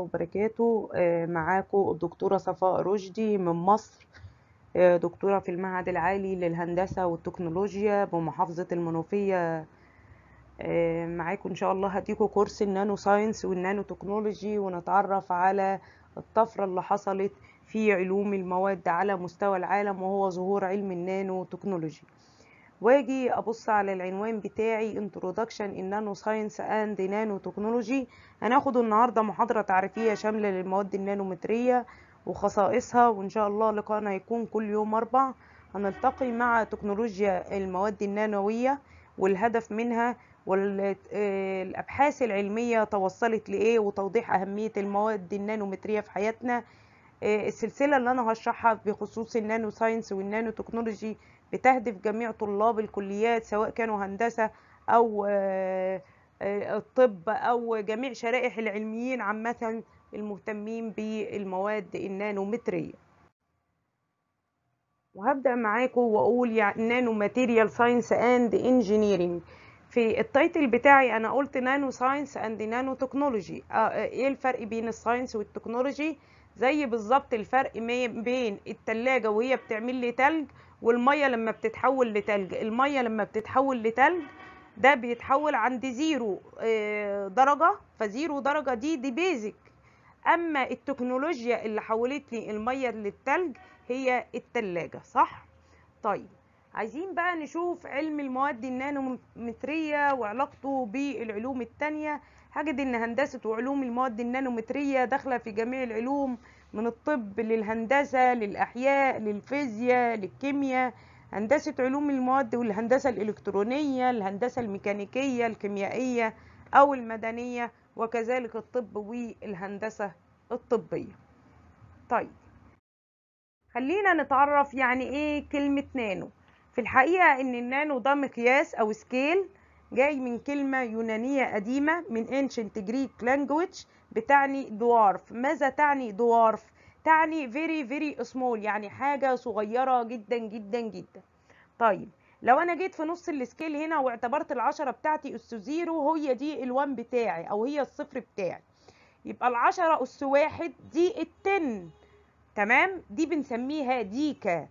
وبركاته آه، معاكم الدكتورة صفاء رشدي من مصر آه، دكتورة في المعهد العالي للهندسة والتكنولوجيا بمحافظة المنوفية آه، معاكم إن شاء الله هديكم كورس النانو ساينس والنانو تكنولوجي ونتعرف على الطفرة اللي حصلت في علوم المواد على مستوى العالم وهو ظهور علم النانو تكنولوجي واجي ابص على العنوان بتاعي introduction in نانو ساينس and نانو تكنولوجي هناخد النهارده محاضره تعريفيه شامله للمواد النانومتريه وخصائصها وان شاء الله لقاءنا هيكون كل يوم اربع هنلتقي مع تكنولوجيا المواد النانويه والهدف منها والابحاث آه، العلميه توصلت لايه وتوضيح اهميه المواد النانومتريه في حياتنا آه، السلسله اللي انا هشرحها بخصوص النانو ساينس والنانو تكنولوجي بتهدف جميع طلاب الكليات سواء كانوا هندسة أو الطب آه، آه، أو جميع شرائح العلميين عامة المهتمين بالمواد النانومترية وهبدأ معاكم وأقول يعني نانو ماتيريال ساينس أند إنجينيرينج في التايتل بتاعي أنا قلت نانو ساينس أند نانو تكنولوجي آه، إيه الفرق بين الساينس والتكنولوجي زي بالظبط الفرق بين التلاجة وهي بتعمل لي تلج والميه لما بتتحول لتلج الميه لما بتتحول لتلج ده بيتحول عند زيرو آه، درجه فزيرو درجه دي دي بيزك اما التكنولوجيا اللي حولت لي الميه للتلج هي التلاجة صح طيب عايزين بقى نشوف علم المواد النانومترية وعلاقته بالعلوم التانية هجد ان هندسة وعلوم المواد النانومترية داخلة في جميع العلوم من الطب للهندسة للأحياء للفيزياء للكيمياء هندسة علوم المواد والهندسة الإلكترونية الهندسة الميكانيكية الكيميائية أو المدنية وكذلك الطب والهندسة الطبية طيب خلينا نتعرف يعني إيه كلمة نانو في الحقيقة إن النانو ده مقياس أو سكيل جاي من كلمة يونانية قديمة من ancient Greek language بتعني دوارف ماذا تعني دوارف؟ تعني very very small يعني حاجة صغيرة جدا جدا جدا طيب لو انا جيت في نص السكيل هنا واعتبرت العشرة بتاعتي اس زيرو هي دي الوان بتاعي او هي الصفر بتاعي يبقى العشرة اس واحد دي التن تمام دي بنسميها ديكا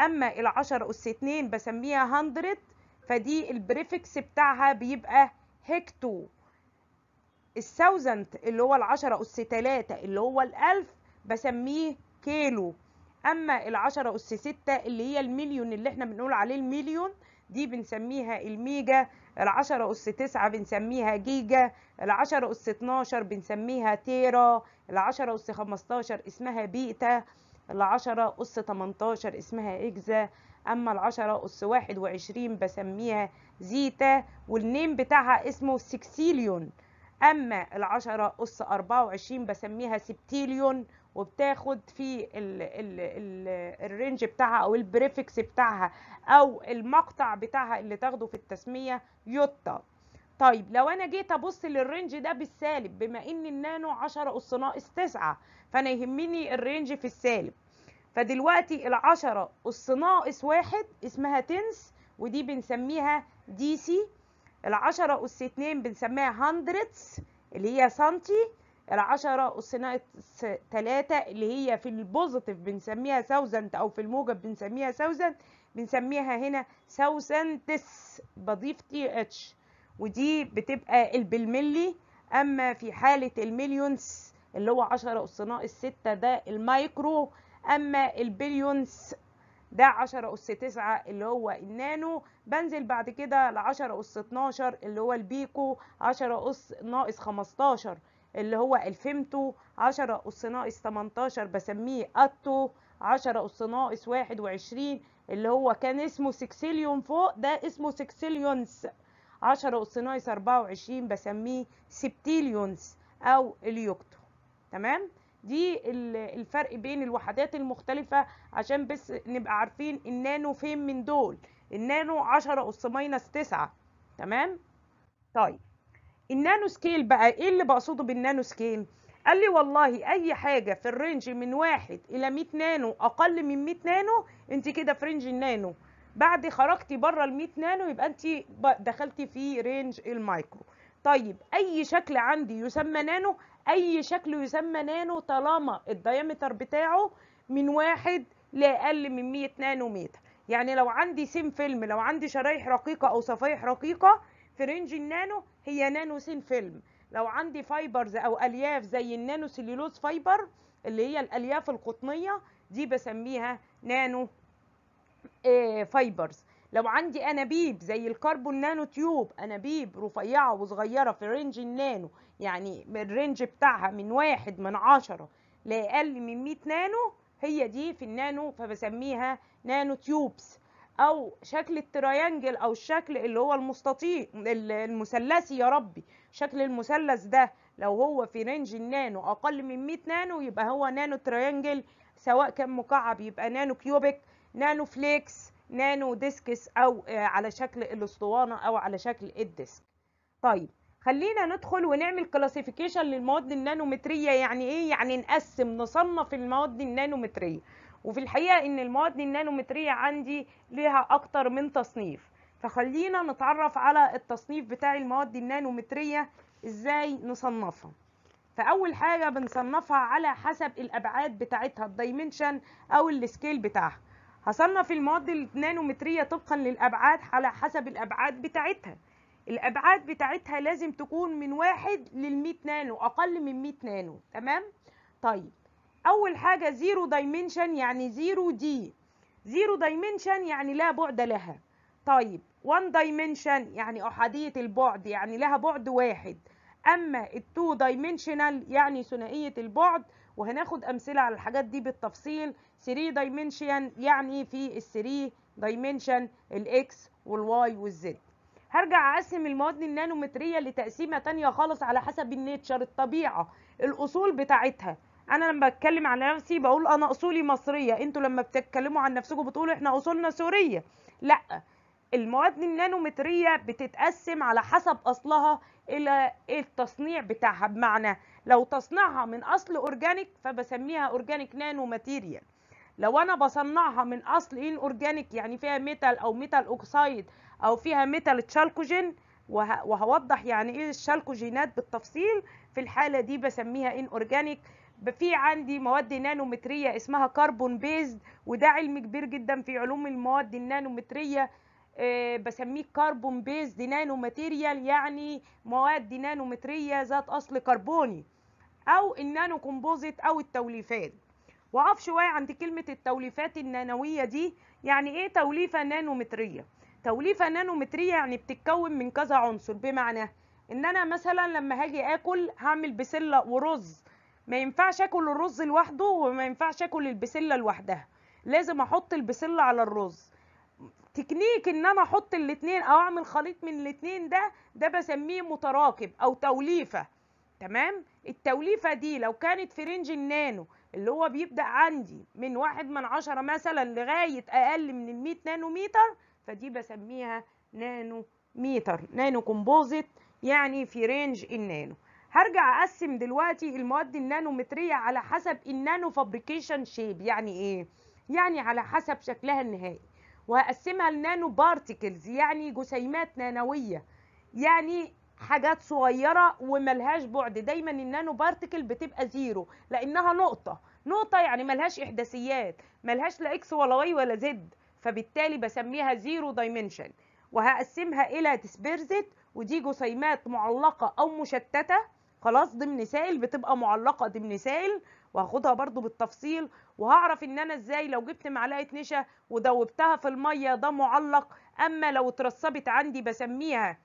اما العشرة اس اتنين بسميها هندرد فدي البريفكس بتاعها بيبقى هكتو الثاوزند اللي هو العشرة أس تلاتة اللي هو الألف بسميه كيلو أما العشرة أس ستة اللي هي المليون اللي احنا بنقول عليه المليون دي بنسميها الميجا العشرة أس تسعة بنسميها جيجا العشرة أس اتناشر بنسميها تيرا العشرة أس خمستاشر اسمها بيتا العشرة أس تمنتاشر اسمها إجزا أما العشرة أس واحد وعشرين بسميها زيتا والنيم بتاعها اسمه سكسيليون أما العشرة أس أربعة وعشرين بسميها سبتيليون وبتاخد في ال الـ الـ الرينج بتاعها او البريفكس بتاعها او المقطع بتاعها اللي تاخده في التسميه يوتا طيب لو انا جيت ابص للرينج ده بالسالب بما ان النانو عشرة اس ناقص تسعة فانا يهمني الرينج في السالب فدلوقتي العشرة أس ناقص واحد اسمها تنس ودي بنسميها دي سي العشرة أس اتنين بنسميها هندردس اللي هي سنتي العشرة أس ناقص تلاتة اللي هي في البوزيتيف بنسميها ثاوزند أو في الموجب بنسميها ثاوزند بنسميها هنا ثاوزندس بضيف تي اتش ودي بتبقى البالملي أما في حالة المليونس اللي هو عشرة أس ناقص ستة ده المايكرو اما البليونس ده 10 اس 9 اللي هو النانو بنزل بعد كده ل 10 اس 12 اللي هو البيكو 10 اس ناقص 15 اللي هو الفيمتو 10 اس ناقص 18 بسميه اتو 10 اس ناقص 21 اللي هو كان اسمه سكسيليون فوق ده اسمه سكسيليونس 10 اس ناقص 24 بسميه سبتيليونس او اليوكتو تمام دي الفرق بين الوحدات المختلفة عشان بس نبقى عارفين النانو فين من دول النانو 10 أس ماينس 9 تمام طيب النانو سكيل بقى ايه اللي بقصده بالنانو سكيل قال لي والله اي حاجه في الرينج من واحد الى 100 نانو اقل من 100 نانو انت كده في رينج النانو بعد خرجتي بره ال 100 نانو يبقى انت دخلتي في رينج المايكرو طيب اي شكل عندي يسمى نانو اي شكل يسمى نانو طالما الديامتر بتاعه من واحد لاقل من 100 نانومتر يعني لو عندي سين فيلم لو عندي شرايح رقيقه او صفائح رقيقه في رينج النانو هي نانو سين فيلم لو عندي فايبرز او الياف زي النانو سيلولوز فايبر اللي هي الالياف القطنيه دي بسميها نانو آه، فايبرز لو عندي انابيب زي الكربون نانو تيوب انابيب رفيعه وصغيره في رينج النانو يعني الرينج بتاعها من واحد من عشرة لأقل من مئة نانو هي دي في النانو فبسميها نانو تيوبس او شكل التريانجل او الشكل اللي هو المستطيل المثلثي يا ربي شكل المثلث ده لو هو في رينج النانو اقل من مئة نانو يبقى هو نانو تريانجل سواء كان مكعب يبقى نانو كيوبيك نانو فليكس نانو ديسكس او آه، على شكل الاسطوانه او على شكل الديسك طيب خلينا ندخل ونعمل كلاسيفيكيشن للمواد النانومتريه يعني ايه يعني نقسم نصنف المواد النانومتريه وفي الحقيقه ان المواد النانومتريه عندي ليها اكتر من تصنيف فخلينا نتعرف على التصنيف بتاع المواد النانومتريه ازاي نصنفها فاول حاجه بنصنفها على حسب الابعاد بتاعتها الدايمنشن او السكيل بتاعها هصنف المواد النانومتريه طبقا للابعاد على حسب الابعاد بتاعتها الابعاد بتاعتها لازم تكون من واحد للميت نانو اقل من 100 نانو تمام طيب اول حاجه زيرو دايمنشن يعني زيرو دي زيرو دايمنشن يعني لا بعد لها طيب وان دايمنشن يعني احاديه البعد يعني لها بعد واحد اما التو دايمنشنال يعني ثنائيه البعد وهناخد امثله على الحاجات دي بالتفصيل 3 دايمنشن يعني في ال 3 دايمنشن الاكس والواي والزد هرجع اقسم المواد النانومتريه لتقسيمه تانية خالص على حسب النيتشر الطبيعه الاصول بتاعتها انا لما بتكلم عن نفسي بقول انا اصولي مصريه انتوا لما بتتكلموا عن نفسكم بتقولوا احنا اصولنا سوريه لا المواد النانومتريه بتتقسم على حسب اصلها الى إيه التصنيع بتاعها بمعنى لو تصنيعها من اصل اورجانيك فبسميها اورجانيك نانو ماتيريال لو انا بصنعها من اصل ان اورجانيك يعني فيها ميتال او ميتال اوكسايد او فيها ميتال تشالكوجين وهوضح يعني ايه الشالكوجينات بالتفصيل في الحاله دي بسميها ان اورجانيك في عندي مواد نانومتريه اسمها كربون بيزد وده علم كبير جدا في علوم المواد النانومتريه آه، بسميه كربون بيزد نانو ماتيريال يعني مواد نانومتريه ذات اصل كربوني او النانو كومبوزيت او التوليفات واقف شويه عند كلمه التوليفات النانويه دي يعني ايه توليفه نانومتريه توليفه نانومتريه يعني بتتكون من كذا عنصر بمعنى ان انا مثلا لما هاجي اكل هعمل بسله ورز ما ينفعش اكل الرز لوحده وما ينفعش اكل البسله لوحدها لازم احط البسله على الرز تكنيك ان انا احط الاتنين او اعمل خليط من الاتنين ده ده بسميه متراكب او توليفه تمام التوليفه دي لو كانت في رينج النانو اللي هو بيبدا عندي من واحد من عشرة مثلا لغايه اقل من المية نانومتر فدي بسميها نانو ميتر نانو كومبوزيت يعني في رينج النانو هرجع اقسم دلوقتي المواد النانومتريه على حسب النانو فابريكيشن شيب يعني ايه يعني على حسب شكلها النهائي وهقسمها لنانو بارتيكلز يعني جسيمات نانويه يعني حاجات صغيره وملهاش بعد دايما النانو بارتيكل بتبقى زيرو لانها نقطه نقطه يعني ملهاش احداثيات ملهاش لا اكس ولا واي ولا زد فبالتالي بسميها زيرو دايمنشن وهقسمها الى ديسبيرزد ودي جسيمات معلقه او مشتته خلاص ضمن سائل بتبقى معلقه ضمن سائل وهاخدها برضو بالتفصيل وهعرف ان انا ازاي لو جبت معلقه نشا ودوبتها في الميه ده معلق اما لو اترسبت عندي بسميها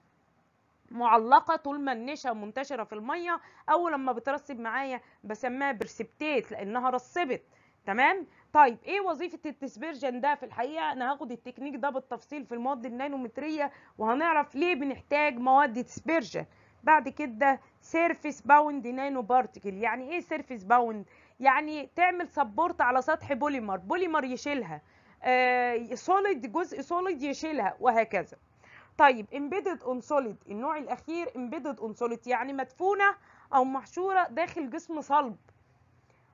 معلقه طول ما النشا منتشره في الميه او لما بترسب معايا بسميها برسبتيت لانها رسبت تمام طيب ايه وظيفه التسبيرجن ده في الحقيقه انا هاخد التكنيك ده بالتفصيل في المواد النانومتريه وهنعرف ليه بنحتاج مواد تسبيرجن بعد كده سيرفيس باوند نانو بارتكل يعني ايه سيرفيس باوند يعني تعمل سبورت على سطح بوليمر بوليمر يشيلها آه جزء سوليد يشيلها وهكذا طيب امبيدد اون سوليد النوع الاخير امبيدد اون سوليد يعني مدفونه او محشوره داخل جسم صلب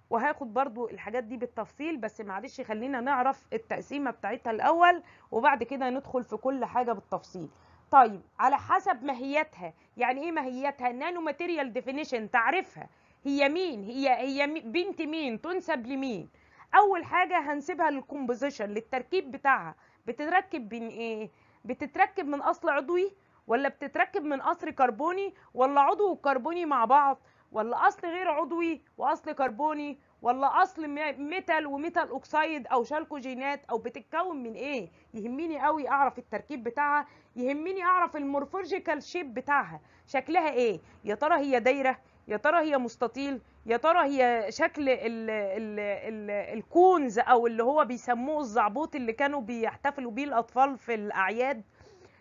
وهاخد برضو الحاجات دي بالتفصيل بس معلش خلينا نعرف التقسيمه بتاعتها الاول وبعد كده ندخل في كل حاجه بالتفصيل طيب على حسب ماهيتها يعني ايه ماهيتها نانو ماتيريال ديفينيشن تعرفها هي مين هي هي بنت مين تنسب لمين اول حاجه هنسيبها للكومبوزيشن للتركيب بتاعها بتتركب من ايه بتتركب من اصل عضوي ولا بتتركب من قصر كربوني ولا عضو كربوني مع بعض ولا اصل غير عضوي واصل كربوني ولا اصل ميتال وميتال اوكسيد او شالكوجينات او بتتكون من ايه يهمني قوي اعرف التركيب بتاعها يهمني اعرف المورفولوجيكال شيب بتاعها شكلها ايه يا ترى هي دايره يا ترى هي مستطيل يا ترى هي شكل ال ال ال الكونز او اللي هو بيسموه الزعبوط اللي كانوا بيحتفلوا بيه الاطفال في الاعياد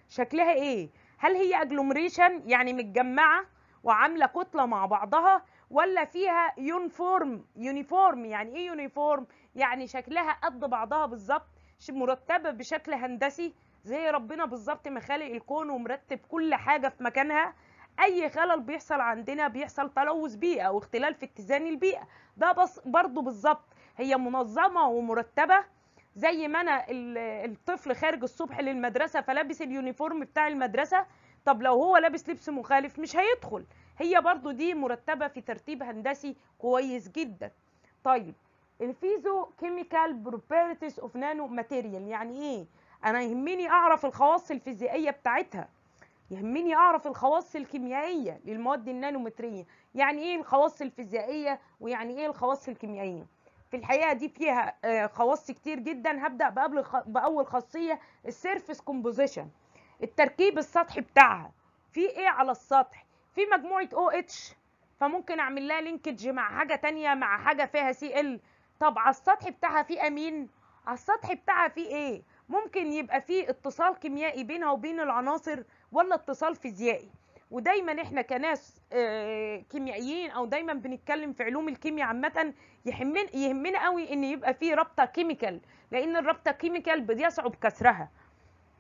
شكلها ايه هل هي اجلومريشن يعني متجمعه وعامله كتله مع بعضها ولا فيها يونفورم يونيفورم يعني ايه يونيفورم يعني شكلها قد بعضها بالظبط مرتبه بشكل هندسي زي ربنا بالظبط ما خالق الكون ومرتب كل حاجه في مكانها اي خلل بيحصل عندنا بيحصل تلوث بيئه او اختلال في اتزان البيئه ده بس برضه بالظبط هي منظمه ومرتبه زي ما انا الطفل خارج الصبح للمدرسه فلابس اليونيفورم بتاع المدرسه طب لو هو لابس لبس مخالف مش هيدخل هي برضو دي مرتبة في ترتيب هندسي كويس جدا طيب الفيزو كيميكال بروبيرتيس اوف نانو ماتيريال يعني ايه انا يهمني اعرف الخواص الفيزيائيه بتاعتها يهمني اعرف الخواص الكيميائيه للمواد النانومتريه يعني ايه الخواص الفيزيائيه ويعني ايه الخواص الكيميائيه في الحقيقه دي فيها آه، خواص كتير جدا هبدا باول خاصيه السيرفس كومبوزيشن التركيب السطحي بتاعها في ايه على السطح في مجموعه او اتش فممكن اعمل لها لينكج مع حاجه تانية مع حاجه فيها سي ال طب على السطح بتاعها في امين على السطح بتاعها في ايه ممكن يبقى في اتصال كيميائي بينها وبين العناصر ولا اتصال فيزيائي ودايما احنا كناس آه، كيميائيين او دايما بنتكلم في علوم الكيمياء عامه يهمنا يهمنا قوي ان يبقى في رابطه كيميكال لان الرابطه كيميكال بيصعب كسرها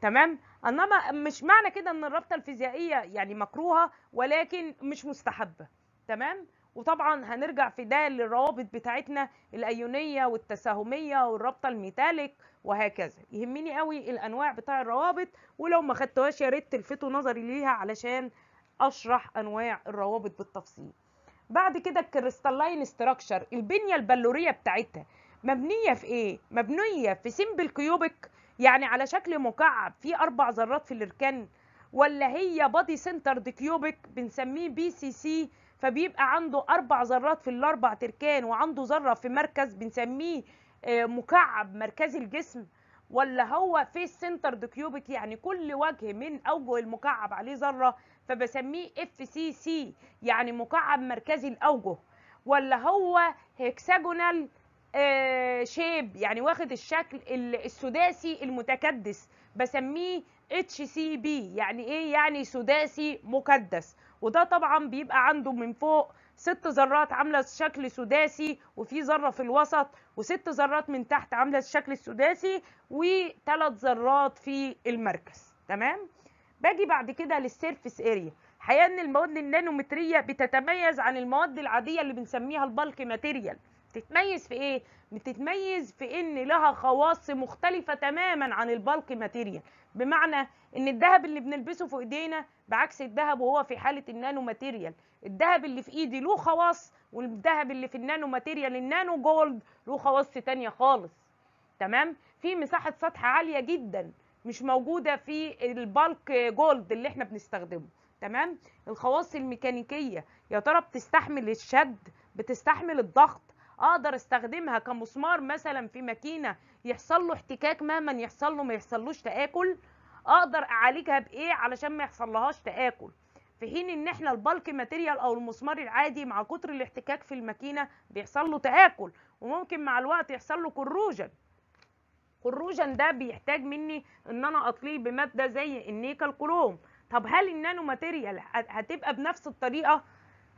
تمام انما مش معنى كده ان الرابطه الفيزيائيه يعني مكروهه ولكن مش مستحبه تمام وطبعا هنرجع في ده للروابط بتاعتنا الايونيه والتساهميه والرابطه الميتاليك وهكذا يهمني قوي الانواع بتاع الروابط ولو ما خدتوهاش يا ريت تلفتوا نظري ليها علشان اشرح انواع الروابط بالتفصيل بعد كده الكريستالين ستراكشر البنيه البلوريه بتاعتها مبنيه في ايه مبنيه في سيمبل كيوبيك يعني على شكل مكعب في اربع ذرات في الاركان ولا هي بادي سنتر كيوبيك بنسميه بي سي سي فبيبقى عنده اربع ذرات في الاربع تركان وعنده ذره في مركز بنسميه آه، مكعب مركزي الجسم ولا هو فيس سنتر كيوبيك يعني كل وجه من اوجه المكعب عليه ذره فبسميه اف سي سي يعني مكعب مركزي الاوجه ولا هو هيكساجونال آه، شيب يعني واخد الشكل السداسي المتكدس بسميه اتش سي بي يعني ايه يعني سداسي مكدس وده طبعا بيبقى عنده من فوق ست ذرات عامله شكل سداسي وفي ذره في الوسط وست ذرات من تحت عامله الشكل السداسي وثلاث ذرات في المركز تمام باجي بعد كده للسيرفيس اريا الحقيقه ان المواد النانومتريه بتتميز عن المواد العاديه اللي بنسميها البلك ماتيريال بتتميز في ايه بتتميز في ان لها خواص مختلفه تماما عن البلك ماتيريال بمعنى ان الذهب اللي بنلبسه في ايدينا بعكس الذهب وهو في حاله النانو ماتيريال الذهب اللي في ايدي له خواص والذهب اللي في النانو ماتيريال النانو جولد له خواص تانية خالص تمام في مساحه سطح عاليه جدا مش موجوده في البلك جولد اللي احنا بنستخدمه تمام الخواص الميكانيكيه يا ترى بتستحمل الشد بتستحمل الضغط اقدر استخدمها كمسمار مثلا في ماكينه يحصل له احتكاك مهما يحصل له ما يحصلوش تاكل اقدر اعالجها بايه علشان ما يحصلهاش تاكل في حين ان احنا البلك ماتيريال او المسمار العادي مع كتر الاحتكاك في الماكينه بيحصل له تاكل وممكن مع الوقت يحصل له كروجن كروجن ده بيحتاج مني ان انا اطليه بماده زي النيكل كروم طب هل النانو ماتيريال هتبقى بنفس الطريقه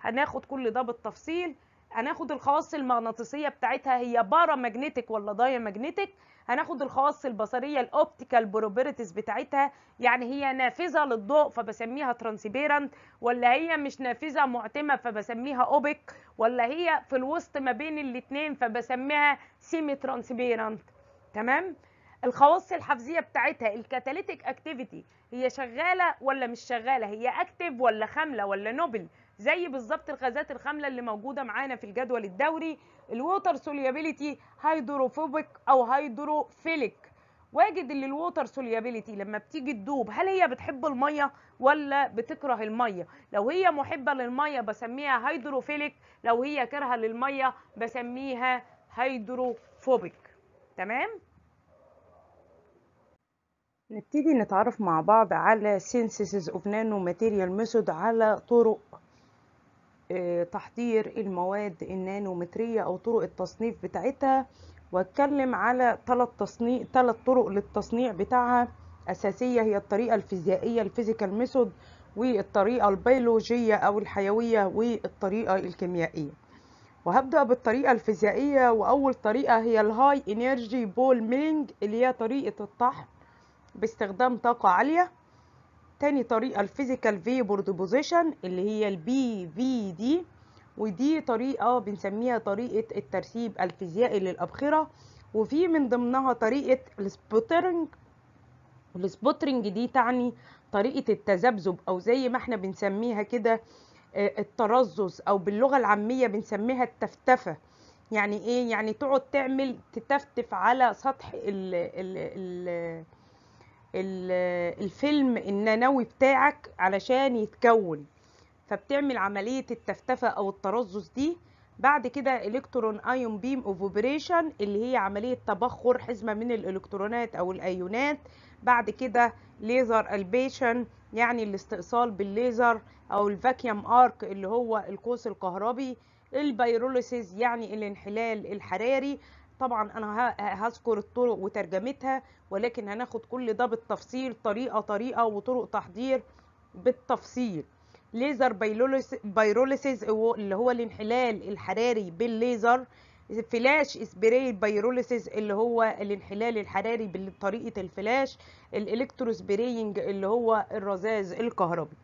هناخد كل ده بالتفصيل هناخد الخواص المغناطيسيه بتاعتها هي بارا ماجنتيك ولا دايا ماجنتيك هناخد الخواص البصريه الاوبتيكال بروبرتيز بتاعتها يعني هي نافذه للضوء فبسميها ترانسبيرنت ولا هي مش نافذه معتمه فبسميها اوبك ولا هي في الوسط ما بين الاثنين فبسميها سيمي ترانسبيرنت تمام الخواص الحفزيه بتاعتها الكاتاليتيك اكتيفيتي هي شغاله ولا مش شغاله هي اكتف ولا خامله ولا نوبل زي بالظبط الغازات الخامله اللي موجوده معانا في الجدول الدوري الووتر سوليابيليتي هيدروفوبيك او هيدروفيليك واجد اللي الووتر سوليابيليتي لما بتيجي تدوب هل هي بتحب الميه ولا بتكره الميه لو هي محبه للميه بسميها هيدروفيليك لو هي كارهه للميه بسميها هيدروفوبيك تمام نبتدي نتعرف مع بعض على سينسيسز اوف نانو ماتيريال ميثود على طرق آه، تحضير المواد النانومترية أو طرق التصنيف بتاعتها واتكلم على ثلاث تصنيع ثلاث طرق للتصنيع بتاعها أساسية هي الطريقة الفيزيائية الفيزيكال ميثود والطريقة البيولوجية أو الحيوية والطريقة الكيميائية وهبدأ بالطريقة الفيزيائية وأول طريقة هي الهاي انرجي بول ميلينج اللي هي طريقة الطحن باستخدام طاقة عالية تاني طريقة الفيزيكال فيبور ديبوزيشن اللي هي البي في دي ودي طريقة بنسميها طريقة الترسيب الفيزيائي للأبخرة وفي من ضمنها طريقة السبوترنج السبوترنج دي تعني طريقة التذبذب أو زي ما احنا بنسميها كده آه، الترزز أو باللغة العامية بنسميها التفتفة يعني ايه يعني تقعد تعمل تتفتف على سطح ال ال ال الفيلم النانوي بتاعك علشان يتكون فبتعمل عملية التفتفة أو الترزز دي بعد كده الكترون ايون بيم اوفوبريشن اللي هي عمليه تبخر حزمه من الالكترونات او الايونات بعد كده ليزر البيشن يعني الاستئصال بالليزر او الفاكيوم ارك اللي هو القوس الكهربي البيروليسيز يعني الانحلال الحراري طبعا انا هذكر الطرق وترجمتها ولكن هناخد كل ده بالتفصيل طريقه طريقه وطرق تحضير بالتفصيل ليزر بايروليسيز اللي هو الانحلال الحراري بالليزر فلاش سبراي البيروليسيز اللي هو الانحلال الحراري بطريقه الفلاش الالكتروسبرينج اللي هو الرذاذ الكهربي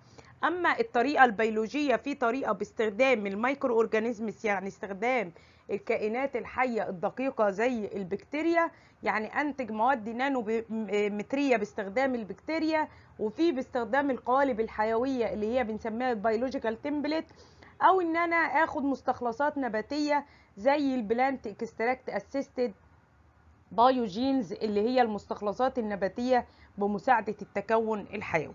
اما الطريقه البيولوجيه في طريقه باستخدام الميكرو اورجانيزمز يعني استخدام الكائنات الحيه الدقيقه زي البكتيريا يعني انتج مواد نانو متريه باستخدام البكتيريا وفي باستخدام القوالب الحيويه اللي هي بنسميها البيولوجيكال تمبلت او ان انا اخد مستخلصات نباتيه زي البلانت اكستراكت اسيستد بايوجينز اللي هي المستخلصات النباتيه بمساعده التكون الحيوي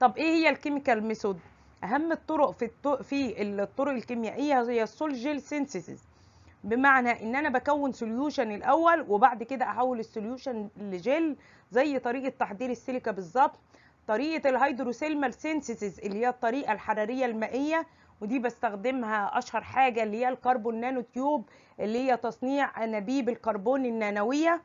طب ايه هي الكيميكال ميثود اهم الطرق في الطرق في الطرق الكيميائيه هي السول جيل سينثيسيس بمعنى ان انا بكون سوليوشن الاول وبعد كده احول السوليوشن لجل زي طريقه تحضير السيليكا بالظبط طريقه الهيدروسيلمال سينثيسيس اللي هي الطريقه الحراريه المائيه ودي بستخدمها اشهر حاجه اللي هي الكربون نانو تيوب اللي هي تصنيع انابيب الكربون النانويه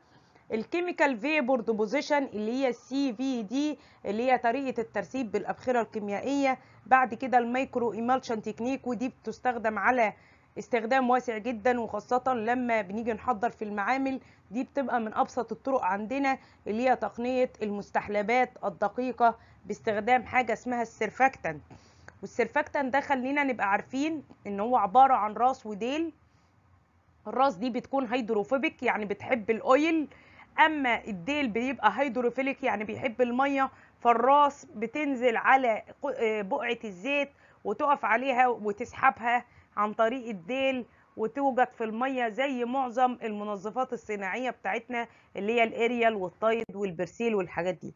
الكيميكال فيبر ديبوزيشن اللي هي السي في دي اللي هي طريقه الترسيب بالابخره الكيميائيه بعد كده الميكرو ايمالشن تكنيك ودي بتستخدم على استخدام واسع جدا وخاصة لما بنيجي نحضر في المعامل دي بتبقى من أبسط الطرق عندنا اللي هي تقنية المستحلبات الدقيقة باستخدام حاجة اسمها السرفاكتان والسرفاكتان ده خلينا نبقى عارفين ان هو عبارة عن راس وديل الراس دي بتكون هيدروفوبيك يعني بتحب الاويل اما الديل بيبقى هيدروفيليك يعني بيحب الميه فالراس بتنزل على آه، بقعه الزيت وتقف عليها وتسحبها عن طريق الديل وتوجد في الميه زي معظم المنظفات الصناعيه بتاعتنا اللي هي الاريال والطايد والبرسيل والحاجات دي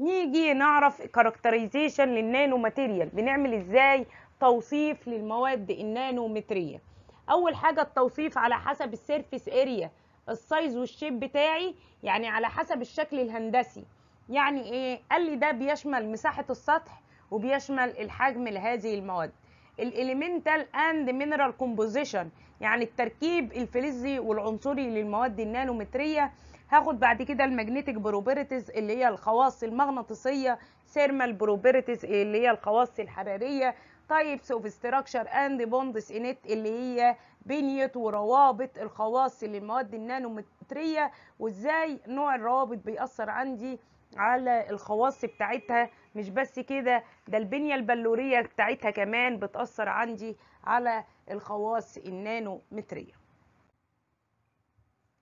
نيجي نعرف كاركترايزيشن للنانو ماتيريال بنعمل ازاي توصيف للمواد النانومتريه اول حاجه التوصيف على حسب السيرفيس اريا السايز والشيب بتاعي يعني على حسب الشكل الهندسي يعني ايه قال لي ده بيشمل مساحه السطح وبيشمل الحجم لهذه المواد الاليمنتال اند مينرال كومبوزيشن يعني التركيب الفلزي والعنصري للمواد النانومتريه هاخد بعد كده المagnetic بروبرتيز اللي هي الخواص المغناطيسيه ثيرمال بروبرتيز اللي هي الخواص الحراريه تايبس اوف ستراكشر اند بوندس انيت اللي هي بنيه وروابط الخواص للمواد النانومتريه وازاي نوع الروابط بيأثر عندي على الخواص بتاعتها مش بس كده ده البنية البلورية بتاعتها كمان بتأثر عندي على الخواص النانو مترية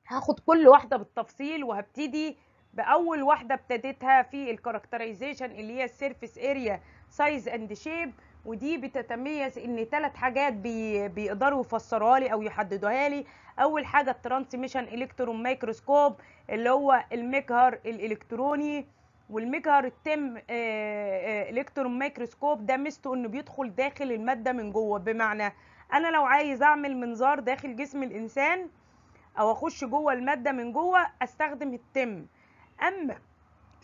هاخد كل واحدة بالتفصيل وهبتدي بأول واحدة ابتديتها في الكاركترايزيشن اللي هي السيرفيس اريا سايز اند شيب ودي بتتميز ان ثلاث حاجات بي بيقدروا يفسروها لي او يحددوها لي اول حاجه الترانسميشن الكترون مايكروسكوب اللي هو المجهر الالكتروني والمجهر التم آه، آه، الكترون مايكروسكوب ده ميزته انه بيدخل داخل الماده من جوه بمعنى انا لو عايز اعمل منظار داخل جسم الانسان او اخش جوه الماده من جوه استخدم التم اما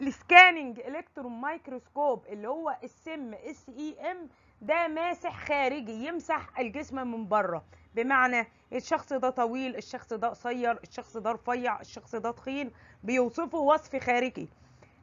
السكاننج الكترون مايكروسكوب اللي هو السم اس اي ام ده ماسح خارجي يمسح الجسم من بره بمعنى الشخص ده طويل الشخص ده قصير الشخص ده رفيع الشخص ده تخين بيوصفه وصف خارجي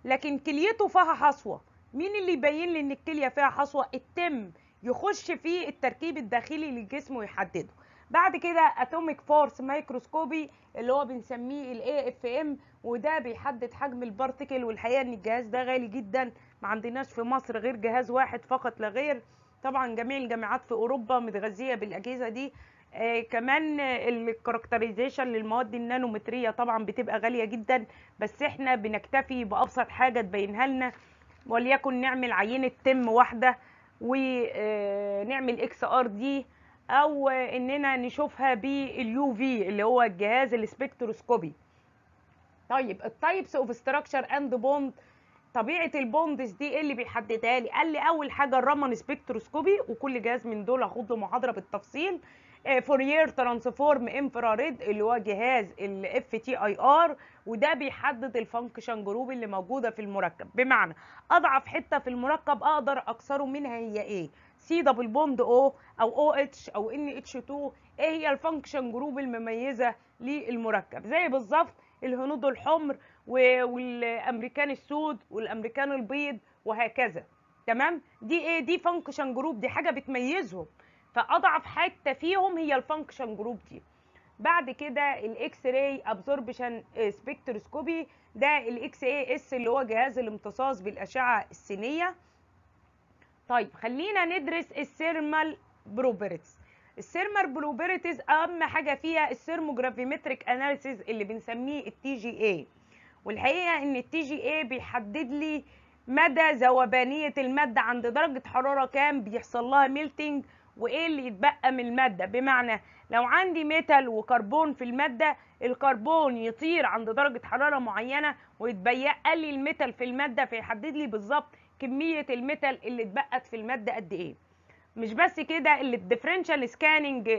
لكن كليته فيها حصوه مين اللي يبين لي ان الكليه فيها حصوه التم يخش في التركيب الداخلي للجسم ويحدده بعد كده اتوميك فورس مايكروسكوبي اللي هو بنسميه الاي اف ام وده بيحدد حجم البارتيكل والحقيقه ان الجهاز ده غالي جدا ما عندناش في مصر غير جهاز واحد فقط لا غير طبعا جميع الجامعات في اوروبا متغذيه بالاجهزه دي آه كمان الكاركترايزيشن للمواد النانومتريه طبعا بتبقى غاليه جدا بس احنا بنكتفي بابسط حاجه تبينها لنا وليكن نعمل عينه تم واحده ونعمل آه، اكس ار دي او اننا نشوفها باليو في اللي هو الجهاز السبكتروسكوبي طيب التايبس اوف ستراكشر اند بوند طبيعه البوندز دي ايه اللي بيحددها لي قال لي اول حاجه الرمان سبكتروسكوبي وكل جهاز من دول هاخد له محاضره بالتفصيل فورير ترانسفورم انفراريد اللي هو جهاز الاف تي اي ار وده بيحدد الفانكشن جروب اللي موجوده في المركب بمعنى اضعف حته في المركب اقدر اكسره منها هي ايه سي دبل بوند او او او اتش او ان اتش 2 ايه هي الفانكشن جروب المميزه للمركب زي بالظبط الهنود الحمر والامريكان السود والامريكان البيض وهكذا تمام دي ايه دي فانكشن جروب دي حاجه بتميزهم فاضعف حته فيهم هي الفانكشن جروب دي بعد كده الاكس راي ابزوربشن سبكتروسكوبي ده الاكس اي اس اللي هو جهاز الامتصاص بالاشعه السينيه طيب خلينا ندرس السيرمال بروبرتيز السيرمال بروبرتيز اهم حاجه فيها السيرموجرافيمتريك اناليسيز اللي بنسميه التي جي اي والحقيقه ان التي جي اي بيحدد لي مدى ذوبانيه الماده عند درجه حراره كام بيحصل لها ميلتنج وايه اللي يتبقى من الماده بمعنى لو عندي ميتال وكربون في الماده الكربون يطير عند درجه حراره معينه ويتبقى لي الميتال في الماده فيحدد لي بالظبط كميه الميتال اللي اتبقت في الماده قد ايه مش بس كده اللي الديفرنشال سكاننج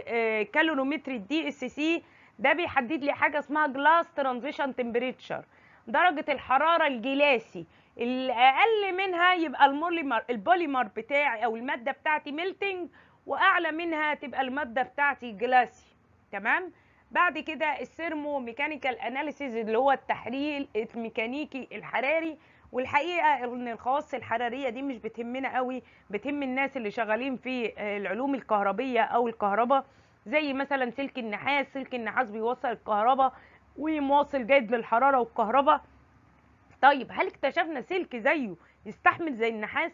كالوريمتري دي اس سي ده بيحدد لي حاجه اسمها جلاس ترانزيشن تمبريتشر درجه الحراره الجلاسي الاقل منها يبقى الموليمر البوليمر بتاعي او الماده بتاعتي ميلتنج واعلى منها تبقى الماده بتاعتي جلاسي تمام بعد كده السيرمو ميكانيكال اناليسيز اللي هو التحليل الميكانيكي الحراري والحقيقه ان الخواص الحراريه دي مش بتهمنا قوي بتهم الناس اللي شغالين في آه، العلوم الكهربيه او الكهرباء زي مثلا سلك النحاس سلك النحاس بيوصل الكهرباء ومواصل جيد للحراره والكهرباء طيب هل اكتشفنا سلك زيه يستحمل زي النحاس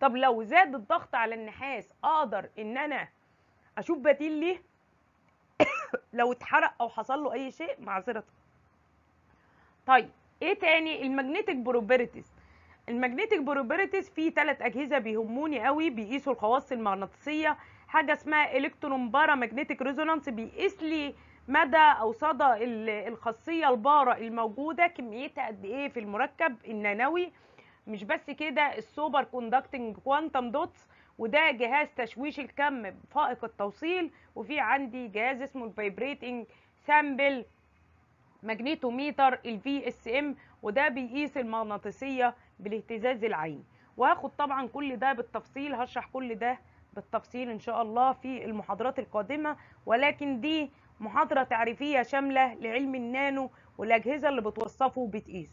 طب لو زاد الضغط على النحاس اقدر ان انا اشوف بديل ليه لو اتحرق او حصل له اي شيء معذره طيب ايه تاني المagnetic بروبيرتيز المagnetic بروبيرتيز فيه ثلاث اجهزه بيهموني قوي بيقيسوا الخواص المغناطيسيه حاجه اسمها الكترون بارا ماجنتيك ريزونانس بيقيس لي مدى او صدى الخاصيه الباره الموجوده كميتها قد ايه في المركب النانوي مش بس كده السوبر كوندكتنج كوانتم دوتس وده جهاز تشويش الكم فائق التوصيل وفي عندي جهاز اسمه الفايبريتنج سامبل ماجنيتوميتر الفي اس ام وده بيقيس المغناطيسيه بالاهتزاز العيني وهاخد طبعا كل ده بالتفصيل هشرح كل ده بالتفصيل ان شاء الله في المحاضرات القادمه ولكن دي محاضرة تعريفية شاملة لعلم النانو والأجهزة اللي بتوصفه وبتقيسه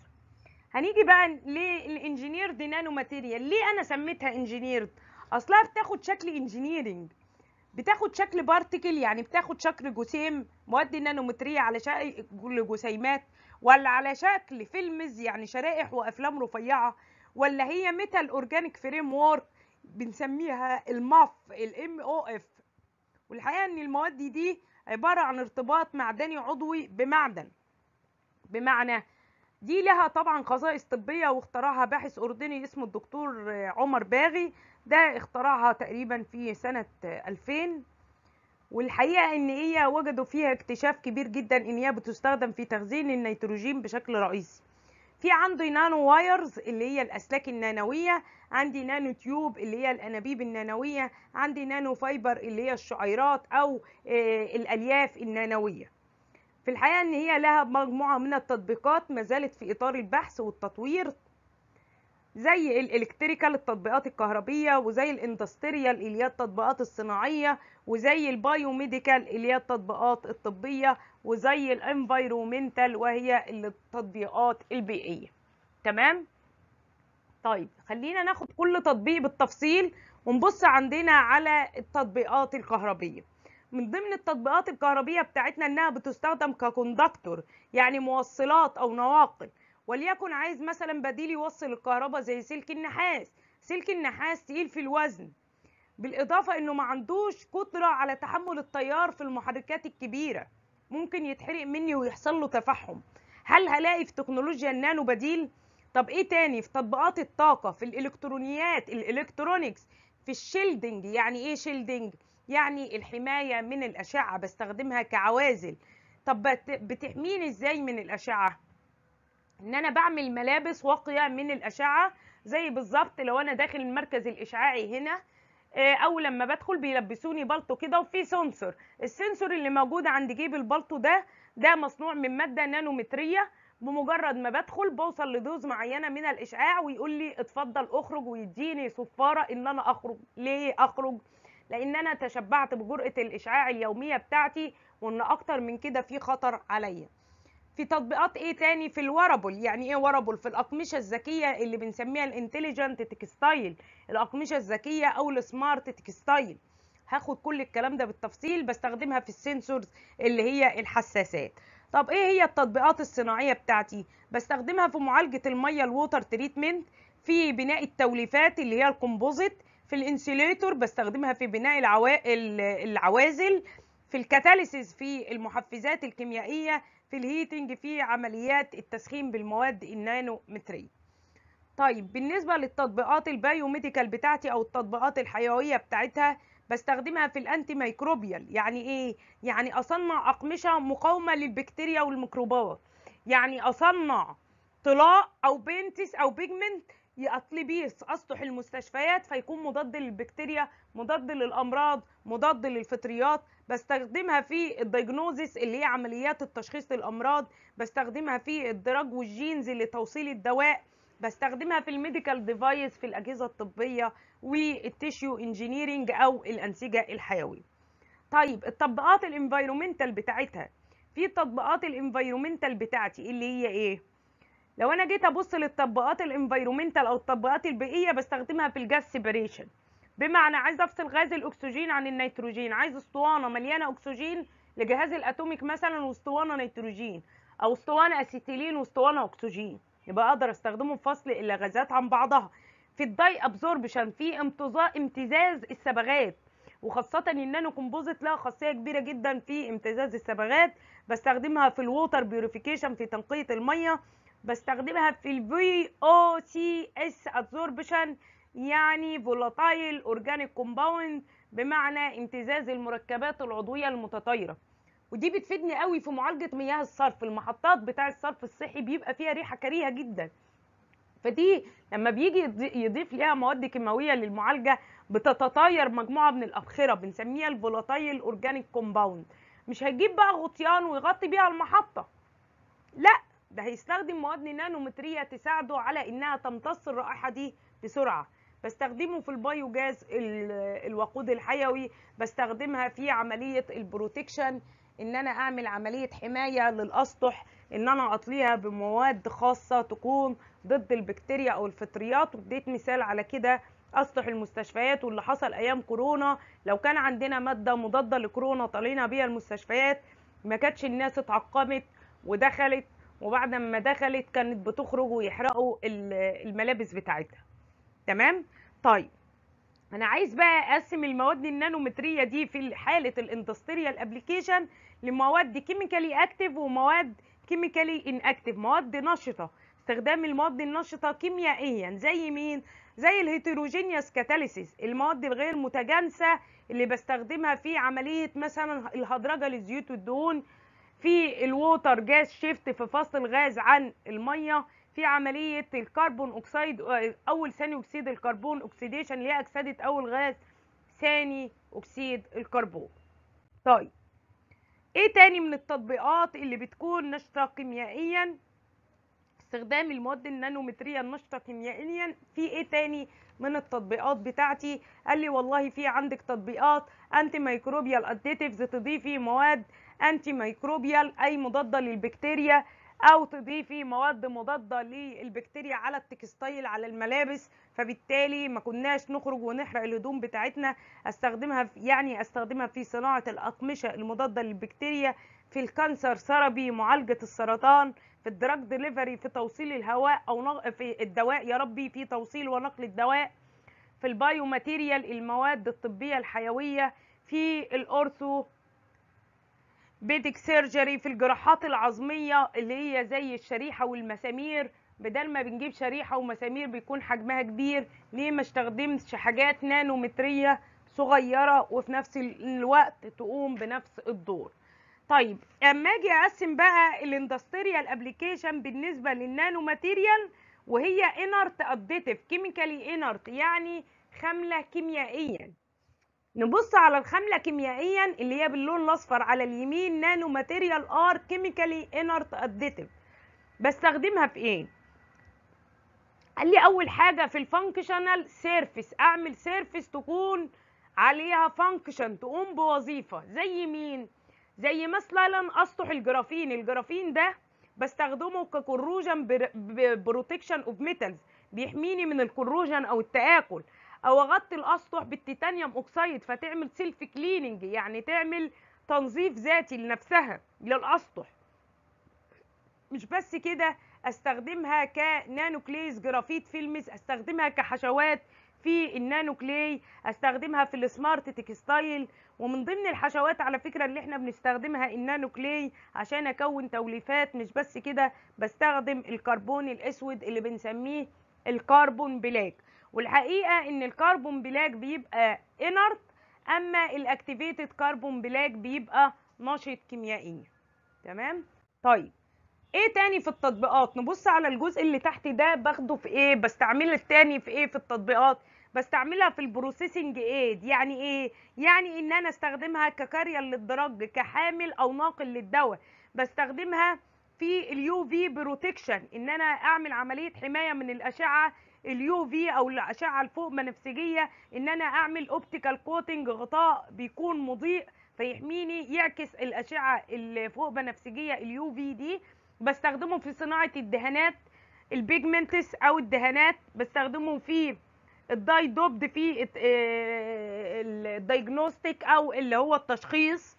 هنيجي بقى للانجينيرد نانو ماتيريال ليه أنا سميتها انجينيرد أصلها بتاخد شكل إنجينيرينج بتاخد شكل بارتكل يعني بتاخد شكل جسيم مواد النانومترية على شكل جسيمات ولا على شكل فيلمز يعني شرائح وأفلام رفيعة ولا هي ميتال اورجانيك فريم وورك بنسميها الماف الام او اف والحقيقه ان المواد دي عبارة عن ارتباط معدني عضوي بمعدن بمعنى دي لها طبعا خصائص طبية واخترعها باحث أردني اسمه الدكتور عمر باغي ده اخترعها تقريبا في سنة 2000 والحقيقة إن هي وجدوا فيها اكتشاف كبير جدا إن هي بتستخدم في تخزين النيتروجين بشكل رئيسي في عندي نانو وايرز اللي هي الاسلاك النانويه عندي نانو تيوب اللي هي الانابيب النانويه عندي نانو فايبر اللي هي الشعيرات او آه، الالياف النانويه في الحقيقه ان هي لها مجموعه من التطبيقات ما زالت في اطار البحث والتطوير زي الالكتريكال التطبيقات الكهربيه وزي الاندستريال اللي هي التطبيقات الصناعيه وزي البايوميديكال اللي هي التطبيقات الطبيه وزي الانفيرومنتال وهي التطبيقات البيئيه تمام طيب خلينا ناخد كل تطبيق بالتفصيل ونبص عندنا على التطبيقات الكهربيه من ضمن التطبيقات الكهربيه بتاعتنا انها بتستخدم ككوندكتور يعني موصلات او نواقل وليكن عايز مثلا بديل يوصل الكهرباء زي سلك النحاس سلك النحاس تقيل في الوزن بالاضافه انه ما عندوش قدره على تحمل التيار في المحركات الكبيره ممكن يتحرق مني ويحصل له تفحم هل هلاقي في تكنولوجيا النانو بديل طب ايه تاني في تطبيقات الطاقه في الالكترونيات الالكترونكس في الشيلدنج يعني ايه شيلدنج يعني الحمايه من الاشعه بستخدمها كعوازل طب بتحميني ازاي من الاشعه ان انا بعمل ملابس واقيه من الاشعه زي بالظبط لو انا داخل المركز الاشعاعي هنا آه، او لما بدخل بيلبسوني بلطو كده وفي سنسور السنسور اللي موجود عند جيب البلطو ده ده مصنوع من ماده نانومتريه بمجرد ما بدخل بوصل لدوز معينه من الاشعاع ويقول لي اتفضل اخرج ويديني صفاره ان انا اخرج ليه اخرج لان انا تشبعت بجرأه الاشعاع اليوميه بتاعتي وان اكتر من كده في خطر عليا في تطبيقات ايه تاني في الورابل يعني ايه ورابل في الاقمشه الذكيه اللي بنسميها الانتليجنت تكستايل الاقمشه الذكيه او السمارت تكستايل هاخد كل الكلام ده بالتفصيل بستخدمها في السنسورز اللي هي الحساسات طب ايه هي التطبيقات الصناعيه بتاعتي بستخدمها في معالجه الميه الووتر تريتمنت في بناء التوليفات اللي هي الكومبوزيت في الانسوليتور بستخدمها في بناء العوا... العوازل في الكاتاليسيس في المحفزات الكيميائيه في الهيتنج في عمليات التسخين بالمواد النانومتريه طيب بالنسبة للتطبيقات البايوميديكال بتاعتي أو التطبيقات الحيوية بتاعتها بستخدمها في الأنتي ميكروبيال يعني إيه؟ يعني أصنع أقمشة مقاومة للبكتيريا والميكروبات يعني أصنع طلاء أو بينتس أو بيجمنت في اسطح المستشفيات فيكون مضاد للبكتيريا مضاد للامراض مضاد للفطريات بستخدمها في الدايجنوزيس اللي هي عمليات التشخيص للامراض بستخدمها في الدرج والجينز لتوصيل الدواء بستخدمها في الميديكال ديفايس في الاجهزه الطبيه والتيشيو انجينيرنج او الانسجه الحيويه طيب التطبيقات الانفايرومنتال بتاعتها في التطبيقات الانفايرومنتال بتاعتي اللي هي ايه لو انا جيت ابص للطبقات الانفيرومنتال او الطبقات البيئيه بستخدمها في الجاز سيبريشن بمعنى عايز افصل غاز الاكسجين عن النيتروجين عايز اسطوانه مليانه اكسجين لجهاز الاتوميك مثلا واسطوانه نيتروجين او اسطوانه اسيتيلين واسطوانه اكسجين يبقى اقدر استخدمه في فصل الغازات عن بعضها في الداي ابزوربشن في امتزاز الصبغات وخاصة النانو كومبوزيت لها خاصية كبيرة جدا في امتزاز الصبغات بستخدمها في الووتر بيوريفيكيشن في تنقية المية بستخدمها في الفي او سي اس ادزوربشن يعني فولاتايل اورجانيك كومباوند بمعنى امتزاز المركبات العضويه المتطايره ودي بتفيدني قوي في معالجه مياه الصرف المحطات بتاع الصرف الصحي بيبقى فيها ريحه كريهه جدا فدي لما بيجي يضيف ليها مواد كيماويه للمعالجه بتتطاير مجموعه من الابخره بنسميها الفولاتايل اورجانيك كومباوند مش هيجيب بقى غطيان ويغطي بيها المحطه لا ده هيستخدم مواد نانومتريه تساعده على انها تمتص الرائحه دي بسرعه بستخدمه في جاز الوقود الحيوي بستخدمها في عمليه البروتكشن ان انا اعمل عمليه حمايه للاسطح ان انا اطليها بمواد خاصه تكون ضد البكتيريا او الفطريات واديت مثال على كده اسطح المستشفيات واللي حصل ايام كورونا لو كان عندنا ماده مضاده لكورونا طلينا بيها المستشفيات ما كانتش الناس اتعقمت ودخلت وبعد ما دخلت كانت بتخرج ويحرقوا الملابس بتاعتها تمام طيب انا عايز بقى اقسم المواد النانومتريه دي في حاله الاندستريال ابلكيشن لمواد كيميكالي اكتف ومواد كيميكالي ان اكتف مواد نشطه استخدام المواد النشطه كيميائيا زي مين زي الهيتروجينيوس كاتاليسيس المواد الغير متجانسه اللي بستخدمها في عمليه مثلا الهدرجه للزيوت والدهون في الووتر جاز شيفت في فصل الغاز عن الميه في عمليه الكربون اوكسيد آه، اول ثاني اكسيد الكربون اوكسيديشن اللي هي اكسده اول غاز ثاني اكسيد الكربون طيب ايه تاني من التطبيقات اللي بتكون نشطه كيميائيا استخدام المواد النانومتريه النشطه كيميائيا في ايه تاني من التطبيقات بتاعتي قال لي والله في عندك تطبيقات انتي مايكروبيال اديتيفز تضيفي مواد انتي ميكروبيال اي مضاده للبكتيريا او تضيفي مواد مضاده للبكتيريا على التكستايل على الملابس فبالتالي ما كناش نخرج ونحرق الهدوم بتاعتنا استخدمها في يعني استخدمها في صناعه الاقمشه المضاده للبكتيريا في الكانسر سربي معالجه السرطان في الدراج ديليفري في توصيل الهواء او في الدواء يا ربي في توصيل ونقل الدواء في البايو ماتيريال المواد الطبيه الحيويه في الاورثو بيتك سيرجري في الجراحات العظميه اللي هي زي الشريحه والمسامير بدل ما بنجيب شريحه ومسامير بيكون حجمها كبير ليه ما استخدمش حاجات نانومتريه صغيره وفي نفس الوقت تقوم بنفس الدور طيب اما اجي اقسم بقى الاندستريال ابلكيشن بالنسبه للنانو ماتيريال وهي انرت ابديتف كيميكالي انرت يعني خامله كيميائيا نبص على الخاملة كيميائيا اللي هي باللون الأصفر على اليمين نانو ماتيريال ار كيميكالي انرت اديتيف بستخدمها في ايه؟ قال لي أول حاجة في الفانكشنال سيرفيس أعمل سيرفيس تكون عليها فانكشن تقوم بوظيفة زي مين؟ زي مثلا أسطح الجرافين الجرافين ده بستخدمه ككروجن بروتكشن اوف ميتالز بيحميني من الكروجن او التآكل او اغطي الاسطح بالتيتانيوم اوكسيد فتعمل سيلف كليننج يعني تعمل تنظيف ذاتي لنفسها للاسطح مش بس كده استخدمها كنانو كليز جرافيت فيلمز استخدمها كحشوات في النانو كلي استخدمها في السمارت تكستايل ومن ضمن الحشوات على فكره اللي احنا بنستخدمها النانو كلي عشان اكون توليفات مش بس كده بستخدم الكربون الاسود اللي بنسميه الكربون بلاك والحقيقه ان الكربون بلاك بيبقى انرت اما الاكتيفيتد كربون بلاك بيبقى نشط كيميائيا تمام طيب ايه تاني في التطبيقات نبص على الجزء اللي تحت ده باخده في ايه بستعمله التاني في ايه في التطبيقات بستعملها في البروسيسنج ايد يعني ايه يعني ان انا استخدمها ككارير للدرج كحامل او ناقل للدواء بستخدمها في اليو في بروتكشن ان انا اعمل عمليه حمايه من الاشعه اليو في او الاشعه الفوق بنفسجيه ان انا اعمل اوبتيكال كوتنج غطاء بيكون مضيء فيحميني يعكس الاشعه اللي فوق بنفسجيه اليو في دي بستخدمه في صناعه الدهانات البيجمنتس او الدهانات بستخدمه في الداي دوبد في آه، الدايجنوستيك او اللي هو التشخيص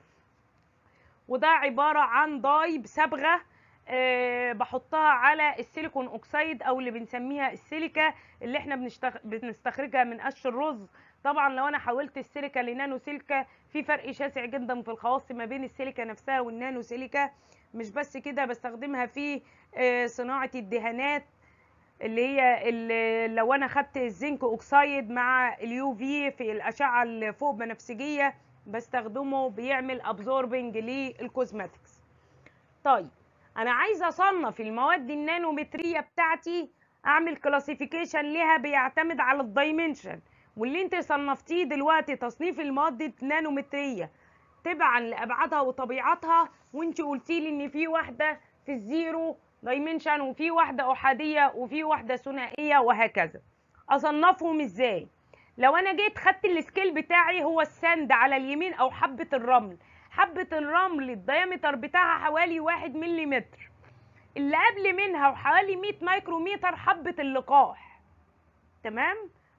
وده عباره عن داي بصبغه آه، بحطها على السيليكون اوكسيد او اللي بنسميها السيليكا اللي احنا بنستخرجها من قش الرز طبعا لو انا حولت السيليكا لنانو سيليكا في فرق شاسع جدا في الخواص ما بين السيليكا نفسها والنانو سيليكا مش بس كده بستخدمها في آه، صناعه الدهانات اللي هي اللي لو انا خدت الزنك اوكسيد مع اليو في في الاشعه الفوق فوق بنفسجيه بستخدمه بيعمل ابزوربنج للكوزماتكس طيب انا عايزه اصنف المواد النانومتريه بتاعتي اعمل كلاسيفيكيشن ليها بيعتمد على الدايمنشن واللي انت صنفتيه دلوقتي تصنيف المواد النانومتريه تبعا لابعادها وطبيعتها وانت قلتي لي ان في واحده في الزيرو دايمنشن وفي واحده احاديه وفي واحده ثنائيه وهكذا اصنفهم ازاي لو انا جيت خدت السكيل بتاعي هو السند على اليمين او حبه الرمل حبة الرمل الديامتر بتاعها حوالي واحد ملم اللي قبل منها وحوالي 100 مايكروميتر حبة اللقاح تمام؟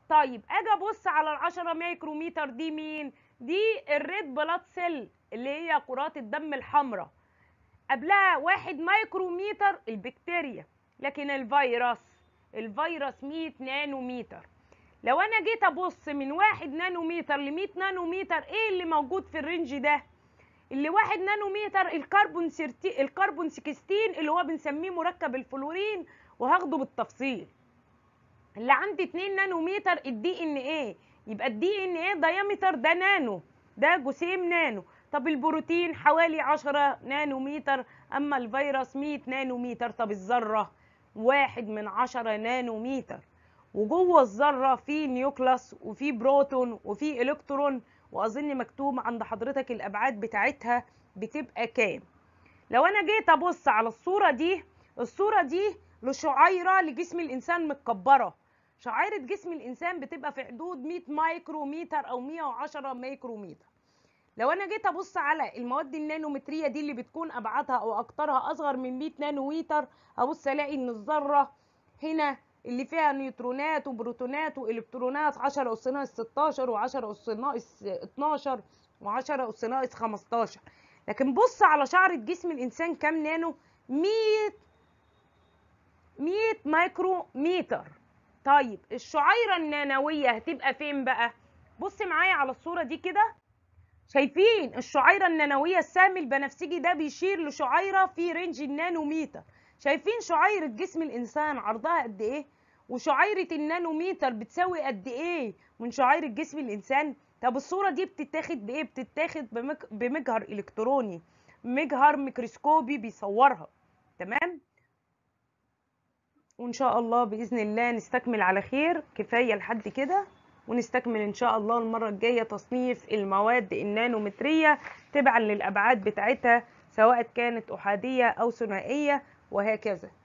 طيب اجي ابص على ال 10 مايكروميتر دي مين؟ دي الريد بلاد سيل اللي هي كرات الدم الحمراء قبلها واحد مايكروميتر البكتيريا لكن الفيروس الفيروس 100 نانوميتر لو انا جيت ابص من واحد نانوميتر ل 100 نانوميتر ايه اللي موجود في الرينج ده؟ اللي واحد نانومتر الكربون سيرتي الكربون 16 اللي هو بنسميه مركب الفلورين وهاخده بالتفصيل اللي عندي 2 نانومتر الدي ان ايه يبقى الدي ان ايه دايمتر ده نانو ده جسيم نانو طب البروتين حوالي 10 نانومتر اما الفيروس 100 نانومتر طب الذره واحد من عشرة نانومتر وجوه الذره في نيوكلاس وفي بروتون وفي الكترون واظن مكتوب عند حضرتك الابعاد بتاعتها بتبقى كام لو انا جيت ابص على الصوره دي الصوره دي لشعيره لجسم الانسان متكبره شعيره جسم الانسان بتبقى في حدود 100 مايكروميتر او 110 مايكروميتر لو انا جيت ابص على المواد النانومتريه دي اللي بتكون ابعادها او اقطارها اصغر من 100 نانومتر ابص الاقي ان الذره هنا اللي فيها نيوترونات وبروتونات والكترونات 10 اس ناقص 16 و10 اس ناقص 12 و10 اس ناقص 15 لكن بص على شعرة جسم الانسان كام نانو 100 100 مايكرو متر طيب الشعيرة النانوية هتبقى فين بقى بص معايا على الصورة دي كده شايفين الشعيرة النانوية السهم البنفسجي ده بيشير لشعيرة في رينج النانوميتر شايفين شعيرة جسم الإنسان عرضها قد إيه؟ وشعيره النانوميتر بتساوي قد ايه من شعيره جسم الانسان طب الصوره دي بتتاخد بايه بتتاخد بمك... بمجهر الكتروني مجهر ميكروسكوبي بيصورها تمام وان شاء الله باذن الله نستكمل على خير كفايه لحد كده ونستكمل ان شاء الله المره الجايه تصنيف المواد النانومتريه تبعا للابعاد بتاعتها سواء كانت احاديه او ثنائيه وهكذا